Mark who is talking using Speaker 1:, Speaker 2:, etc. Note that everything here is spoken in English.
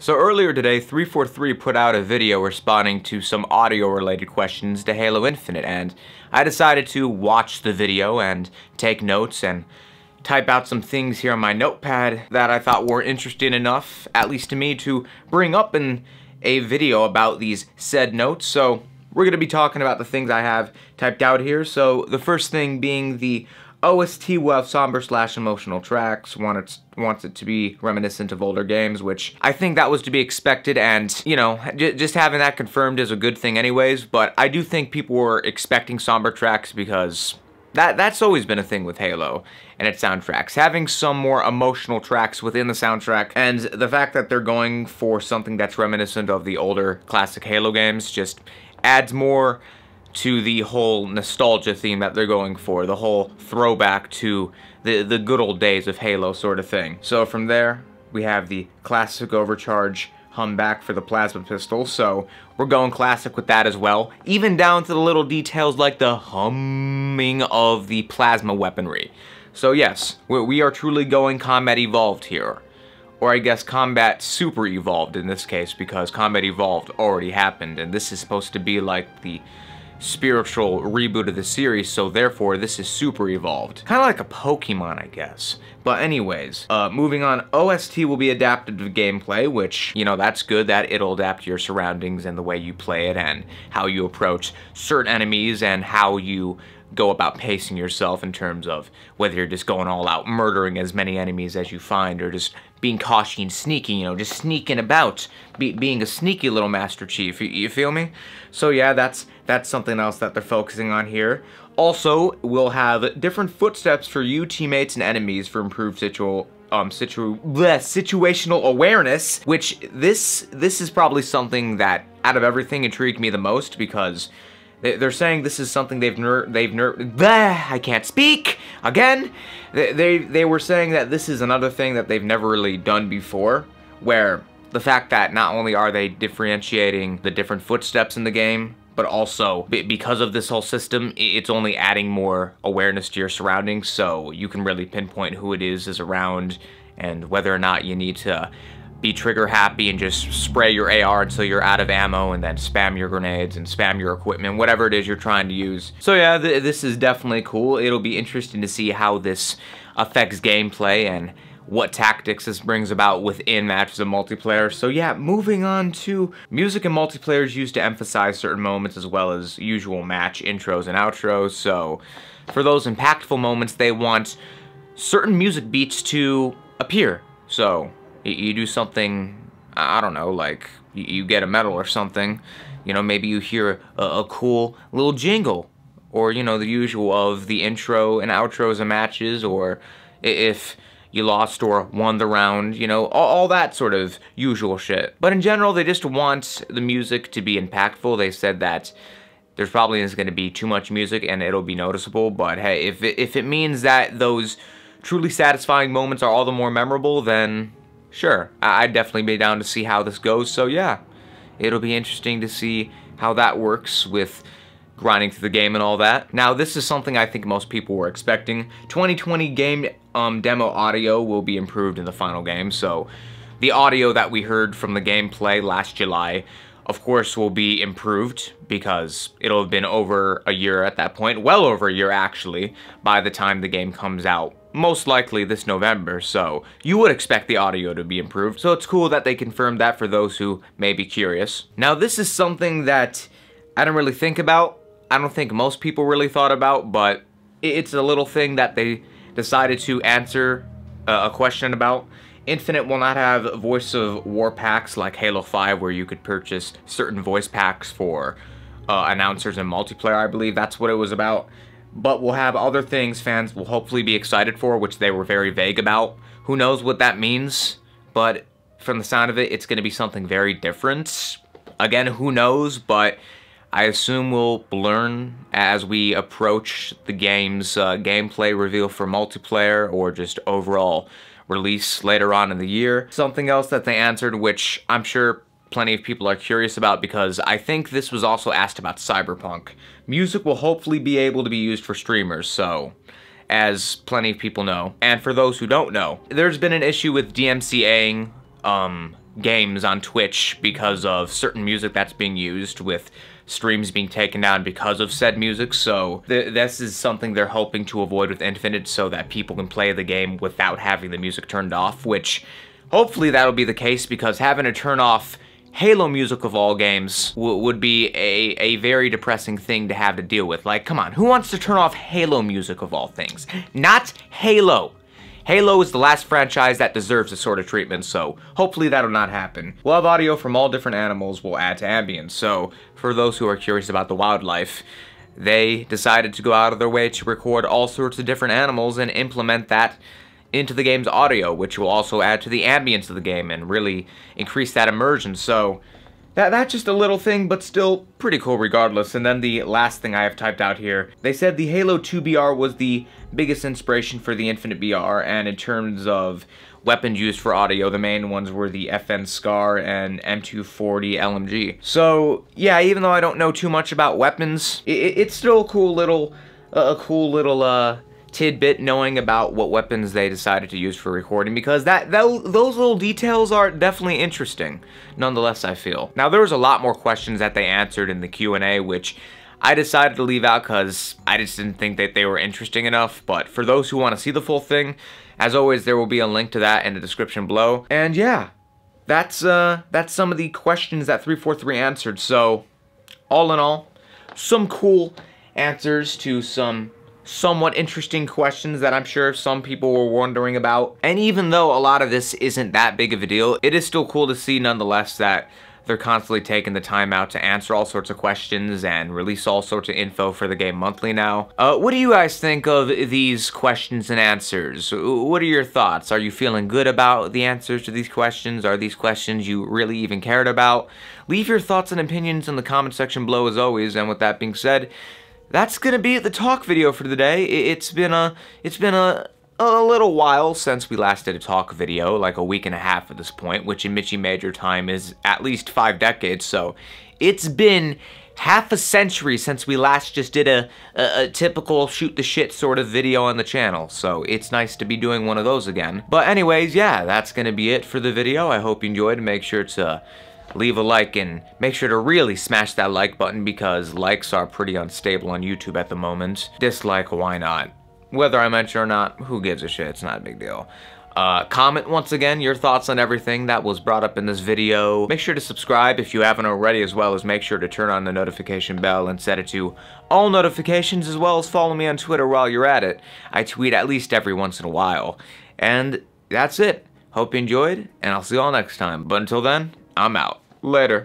Speaker 1: So earlier today, 343 put out a video responding to some audio-related questions to Halo Infinite, and I decided to watch the video and take notes and type out some things here on my notepad that I thought were interesting enough, at least to me, to bring up in a video about these said notes. So we're going to be talking about the things I have typed out here. So the first thing being the OST will have somber slash emotional tracks, want it, wants it to be reminiscent of older games, which I think that was to be expected, and, you know, just having that confirmed is a good thing anyways, but I do think people were expecting somber tracks because that that's always been a thing with Halo and its soundtracks. Having some more emotional tracks within the soundtrack and the fact that they're going for something that's reminiscent of the older classic Halo games just adds more to the whole nostalgia theme that they're going for, the whole throwback to the, the good old days of Halo sort of thing. So from there, we have the classic overcharge humback for the plasma pistol, so we're going classic with that as well, even down to the little details like the humming of the plasma weaponry. So yes, we are truly going combat evolved here or I guess Combat Super Evolved in this case because Combat Evolved already happened and this is supposed to be like the spiritual reboot of the series, so therefore this is super evolved. Kind of like a Pokemon, I guess. But anyways, uh, moving on, OST will be adapted to gameplay, which, you know, that's good that it'll adapt your surroundings and the way you play it and how you approach certain enemies and how you go about pacing yourself in terms of whether you're just going all out murdering as many enemies as you find or just being cautious and sneaky, you know, just sneaking about, be, being a sneaky little Master Chief, you, you feel me? So yeah, that's that's something else that they're focusing on here. Also, we'll have different footsteps for you, teammates, and enemies for improved situ um, situ bleh, situational awareness, which this this is probably something that out of everything intrigued me the most because they're saying this is something they've ner they've ner bleh, I can't speak again. They, they they were saying that this is another thing that they've never really done before, where the fact that not only are they differentiating the different footsteps in the game, but also because of this whole system, it's only adding more awareness to your surroundings, so you can really pinpoint who it is is around and whether or not you need to be trigger happy and just spray your AR until you're out of ammo and then spam your grenades and spam your equipment, whatever it is you're trying to use. So yeah, th this is definitely cool. It'll be interesting to see how this affects gameplay and what tactics this brings about within matches of multiplayer. So yeah, moving on to music and multiplayer is used to emphasize certain moments as well as usual match intros and outros. So for those impactful moments, they want certain music beats to appear. So you do something, I don't know, like you get a medal or something, you know, maybe you hear a, a cool little jingle or, you know, the usual of the intro and outros of matches or if you lost or won the round, you know, all, all, that sort of usual shit. But in general, they just want the music to be impactful. They said that there's probably is going to be too much music and it'll be noticeable, but hey, if it, if it means that those truly satisfying moments are all the more memorable, then sure, I'd definitely be down to see how this goes. So yeah, it'll be interesting to see how that works with grinding through the game and all that. Now, this is something I think most people were expecting. 2020 game um, demo audio will be improved in the final game, so the audio that we heard from the gameplay last July, of course, will be improved because it'll have been over a year at that point, well over a year actually, by the time the game comes out most likely this November, so you would expect the audio to be improved, so it's cool that they confirmed that for those who may be curious. Now this is something that I don't really think about, I don't think most people really thought about, but it's a little thing that they decided to answer uh, a question about. Infinite will not have Voice of War packs like Halo 5 where you could purchase certain voice packs for uh, announcers and multiplayer, I believe that's what it was about but we'll have other things fans will hopefully be excited for, which they were very vague about. Who knows what that means, but from the sound of it, it's going to be something very different. Again, who knows, but I assume we'll learn as we approach the game's uh, gameplay reveal for multiplayer or just overall release later on in the year. Something else that they answered, which I'm sure plenty of people are curious about because I think this was also asked about Cyberpunk. Music will hopefully be able to be used for streamers, so as plenty of people know. And for those who don't know, there's been an issue with DMCAing um, games on Twitch because of certain music that's being used with streams being taken down because of said music, so th this is something they're hoping to avoid with Infinite so that people can play the game without having the music turned off, which hopefully that'll be the case because having to turn off Halo music of all games would be a, a very depressing thing to have to deal with. Like, come on, who wants to turn off Halo music of all things? Not Halo. Halo is the last franchise that deserves this sort of treatment, so hopefully that'll not happen. We'll have audio from all different animals we'll add to ambience, so for those who are curious about the wildlife, they decided to go out of their way to record all sorts of different animals and implement that into the game's audio, which will also add to the ambience of the game and really increase that immersion. So that, that's just a little thing, but still pretty cool regardless. And then the last thing I have typed out here, they said the Halo 2 BR was the biggest inspiration for the Infinite BR, and in terms of weapons used for audio, the main ones were the FN SCAR and M240 LMG. So yeah, even though I don't know too much about weapons, it, it's still a cool little, uh, a cool little uh, tidbit knowing about what weapons they decided to use for recording because that, that those little details are definitely interesting nonetheless I feel. Now there was a lot more questions that they answered in the Q&A which I decided to leave out because I just didn't think that they were interesting enough, but for those who want to see the full thing, as always, there will be a link to that in the description below. And yeah, that's, uh, that's some of the questions that 343 answered, so all in all, some cool answers to some somewhat interesting questions that I'm sure some people were wondering about. And even though a lot of this isn't that big of a deal, it is still cool to see nonetheless that they're constantly taking the time out to answer all sorts of questions and release all sorts of info for the game monthly now. Uh, what do you guys think of these questions and answers? What are your thoughts? Are you feeling good about the answers to these questions? Are these questions you really even cared about? Leave your thoughts and opinions in the comment section below as always, and with that being said, that's gonna be the talk video for today. It's been a it's been a a little while since we last did a talk video, like a week and a half at this point, which in Mitchie Major time is at least five decades. So it's been half a century since we last just did a, a, a, typical shoot the shit sort of video on the channel, so it's nice to be doing one of those again. But anyways, yeah, that's gonna be it for the video. I hope you enjoyed. Make sure to leave a like and make sure to really smash that like button because likes are pretty unstable on YouTube at the moment. Dislike, why not? Whether I mention or not, who gives a shit, it's not a big deal. Uh, comment once again your thoughts on everything that was brought up in this video. Make sure to subscribe if you haven't already as well as make sure to turn on the notification bell and set it to all notifications as well as follow me on Twitter while you're at it. I tweet at least every once in a while. And that's it. Hope you enjoyed and I'll see y'all next time. But until then, I'm out. Later.